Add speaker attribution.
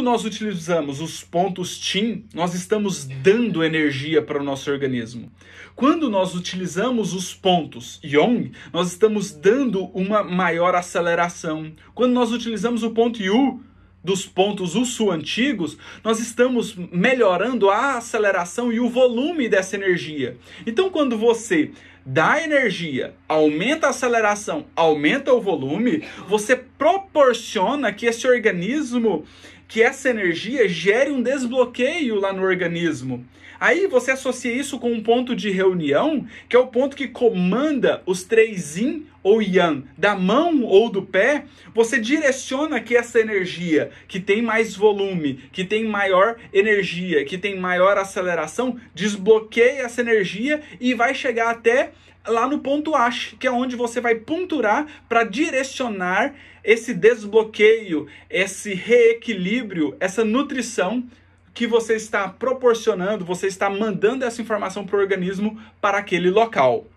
Speaker 1: Quando nós utilizamos os pontos TIM, nós estamos dando energia para o nosso organismo. Quando nós utilizamos os pontos YONG, nós estamos dando uma maior aceleração. Quando nós utilizamos o ponto YU, dos pontos USU antigos, nós estamos melhorando a aceleração e o volume dessa energia. Então, quando você dá energia, aumenta a aceleração, aumenta o volume, você proporciona que esse organismo, que essa energia gere um desbloqueio lá no organismo. Aí você associa isso com um ponto de reunião, que é o ponto que comanda os três yin ou yang, da mão ou do pé, você direciona que essa energia, que tem mais volume, que tem maior energia, que tem maior aceleração, desbloqueia essa energia e vai chegar até lá no ponto acho que é onde você vai ponturar para direcionar esse desbloqueio, esse reequilíbrio, essa nutrição que você está proporcionando, você está mandando essa informação para o organismo para aquele local.